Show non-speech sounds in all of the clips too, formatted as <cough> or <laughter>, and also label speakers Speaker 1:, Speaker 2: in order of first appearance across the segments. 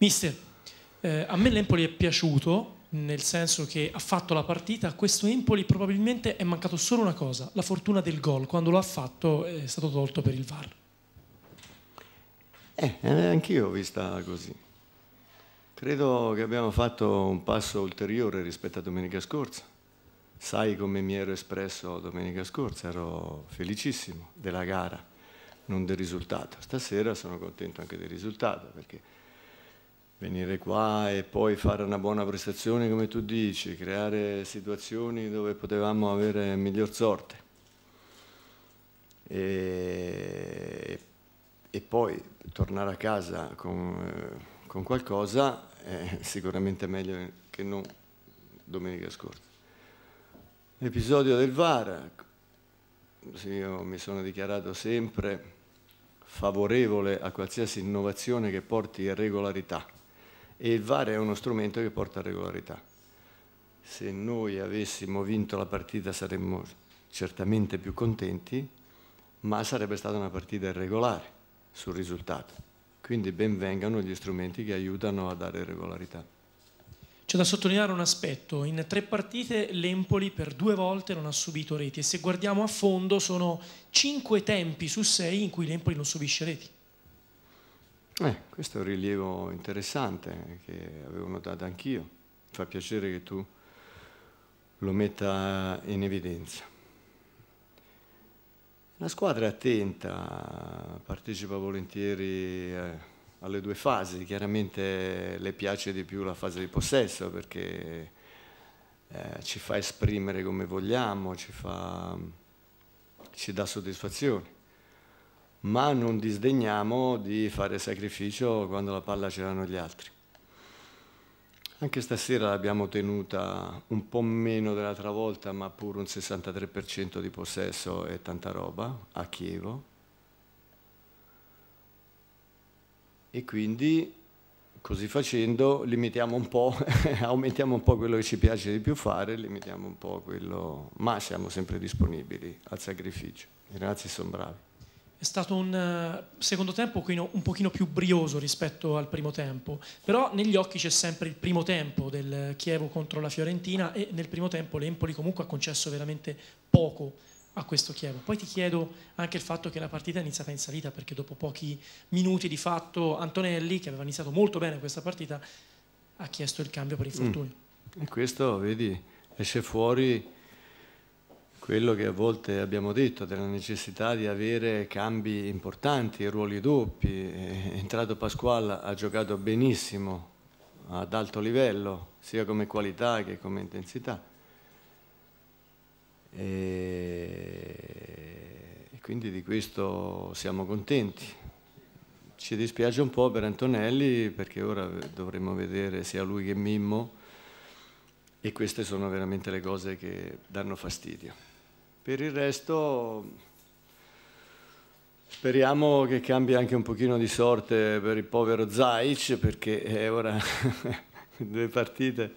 Speaker 1: Mister, eh, a me l'Empoli è piaciuto nel senso che ha fatto la partita, a questo Empoli probabilmente è mancato solo una cosa, la fortuna del gol, quando lo ha fatto è stato tolto per il VAR.
Speaker 2: Eh, eh, anch'io ho vista così. Credo che abbiamo fatto un passo ulteriore rispetto a domenica scorsa. Sai come mi ero espresso domenica scorsa, ero felicissimo della gara, non del risultato. Stasera sono contento anche del risultato perché venire qua e poi fare una buona prestazione come tu dici, creare situazioni dove potevamo avere miglior sorte. E, e poi tornare a casa con, con qualcosa è sicuramente meglio che non domenica scorsa. L'episodio del VAR, sì, io mi sono dichiarato sempre favorevole a qualsiasi innovazione che porti regolarità e il VAR è uno strumento che porta regolarità. Se noi avessimo vinto la partita saremmo certamente più contenti, ma sarebbe stata una partita irregolare sul risultato. Quindi ben vengano gli strumenti che aiutano a dare regolarità.
Speaker 1: C'è da sottolineare un aspetto, in tre partite l'Empoli per due volte non ha subito reti e se guardiamo a fondo sono cinque tempi su sei in cui l'Empoli non subisce reti.
Speaker 2: Eh, questo è un rilievo interessante che avevo notato anch'io. Mi fa piacere che tu lo metta in evidenza. La squadra è attenta, partecipa volentieri eh, alle due fasi. Chiaramente le piace di più la fase di possesso perché eh, ci fa esprimere come vogliamo, ci, fa, ci dà soddisfazione ma non disdegniamo di fare sacrificio quando la palla ce l'hanno gli altri. Anche stasera l'abbiamo tenuta un po' meno dell'altra volta, ma pure un 63% di possesso e tanta roba a Chievo. E quindi così facendo limitiamo un po', <laughs> aumentiamo un po' quello che ci piace di più fare, limitiamo un po' quello, ma siamo sempre disponibili al sacrificio. I ragazzi sono bravi.
Speaker 1: È stato un eh, secondo tempo un pochino più brioso rispetto al primo tempo, però negli occhi c'è sempre il primo tempo del Chievo contro la Fiorentina e nel primo tempo l'Empoli comunque ha concesso veramente poco a questo Chievo. Poi ti chiedo anche il fatto che la partita è iniziata in salita perché dopo pochi minuti di fatto Antonelli, che aveva iniziato molto bene questa partita, ha chiesto il cambio per infortunio.
Speaker 2: Mm. E questo, vedi, esce fuori quello che a volte abbiamo detto della necessità di avere cambi importanti, ruoli doppi. È eh, entrato Pasquale ha giocato benissimo ad alto livello, sia come qualità che come intensità. E quindi di questo siamo contenti. Ci dispiace un po' per Antonelli perché ora dovremo vedere sia lui che Mimmo e queste sono veramente le cose che danno fastidio. Per il resto speriamo che cambi anche un pochino di sorte per il povero Zaic perché è eh, ora <laughs> due partite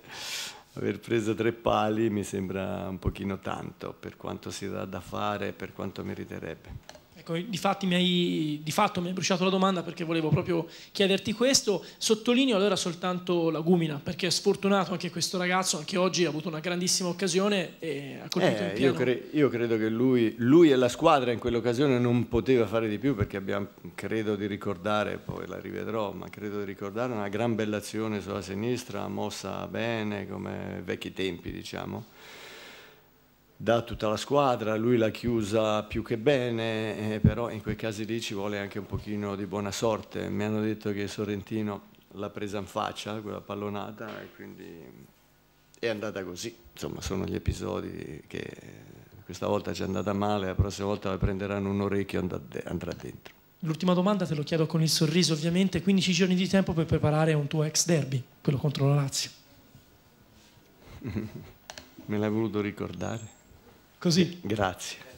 Speaker 2: aver preso tre pali mi sembra un pochino tanto per quanto si dà da fare e per quanto meriterebbe.
Speaker 1: Poi, ecco, di, fatti, mi hai, di fatto mi hai bruciato la domanda perché volevo proprio chiederti questo. Sottolineo allora soltanto Lagumina, perché è sfortunato anche questo ragazzo, anche oggi ha avuto una grandissima occasione e ha colpito eh, in pieno. Io, cre
Speaker 2: io credo che lui, lui, e la squadra in quell'occasione non poteva fare di più perché abbiamo, credo di ricordare, poi la rivedrò, ma credo di ricordare una gran bella azione sulla sinistra, mossa bene come vecchi tempi diciamo da tutta la squadra, lui l'ha chiusa più che bene, eh, però in quei casi lì ci vuole anche un pochino di buona sorte. Mi hanno detto che Sorrentino l'ha presa in faccia, quella pallonata, e quindi è andata così. Insomma, sono gli episodi che questa volta ci è andata male, la prossima volta la prenderanno un orecchio e andrà dentro.
Speaker 1: L'ultima domanda te lo chiedo con il sorriso, ovviamente, 15 giorni di tempo per preparare un tuo ex derby, quello contro la Lazio.
Speaker 2: <laughs> Me l'hai voluto ricordare? Così. Grazie.